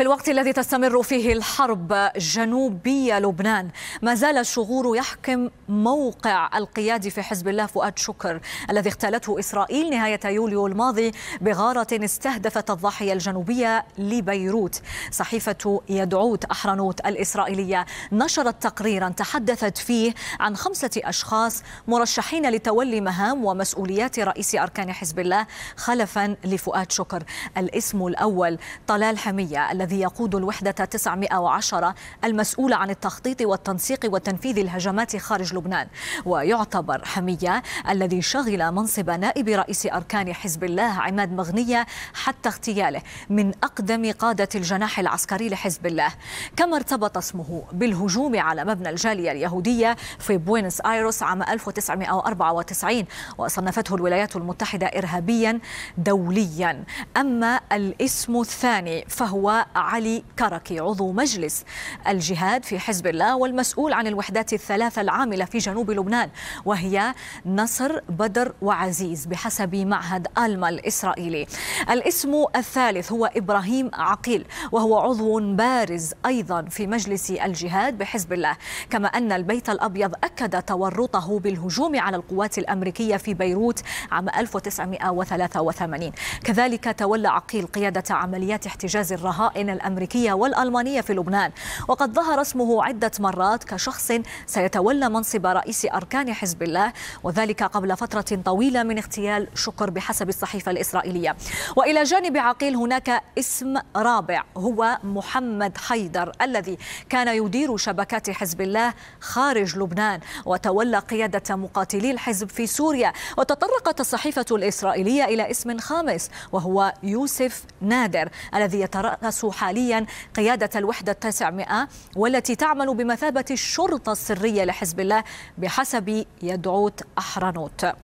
في الوقت الذي تستمر فيه الحرب جنوبية لبنان ما زال الشغور يحكم موقع القيادي في حزب الله فؤاد شكر الذي اغتالته إسرائيل نهاية يوليو الماضي بغارة استهدفت الضاحية الجنوبية لبيروت صحيفة يدعوت أحرنوت الإسرائيلية نشرت تقريرا تحدثت فيه عن خمسة أشخاص مرشحين لتولي مهام ومسؤوليات رئيس أركان حزب الله خلفا لفؤاد شكر الاسم الأول طلال حمية الذي الذي يقود الوحدة 910 المسؤولة عن التخطيط والتنسيق وتنفيذ الهجمات خارج لبنان ويعتبر حمية الذي شغل منصب نائب رئيس أركان حزب الله عماد مغنية حتى اغتياله من أقدم قادة الجناح العسكري لحزب الله كما ارتبط اسمه بالهجوم على مبنى الجالية اليهودية في بوينس آيروس عام 1994 وصنفته الولايات المتحدة إرهابيا دوليا أما الاسم الثاني فهو علي كركي عضو مجلس الجهاد في حزب الله والمسؤول عن الوحدات الثلاثة العاملة في جنوب لبنان وهي نصر بدر وعزيز بحسب معهد ألما الإسرائيلي الاسم الثالث هو إبراهيم عقيل وهو عضو بارز أيضا في مجلس الجهاد بحزب الله كما أن البيت الأبيض أكد تورطه بالهجوم على القوات الأمريكية في بيروت عام 1983 كذلك تولى عقيل قيادة عمليات احتجاز الرهائن الأمريكية والألمانية في لبنان وقد ظهر اسمه عدة مرات كشخص سيتولى منصب رئيس أركان حزب الله وذلك قبل فترة طويلة من اغتيال شكر بحسب الصحيفة الإسرائيلية وإلى جانب عقيل هناك اسم رابع هو محمد حيدر الذي كان يدير شبكات حزب الله خارج لبنان وتولى قيادة مقاتلي الحزب في سوريا وتطرقت الصحيفة الإسرائيلية إلى اسم خامس وهو يوسف نادر الذي يترأس حاليا قيادة الوحدة 900 والتي تعمل بمثابة الشرطة السرية لحزب الله بحسب يدعوت أحرنوت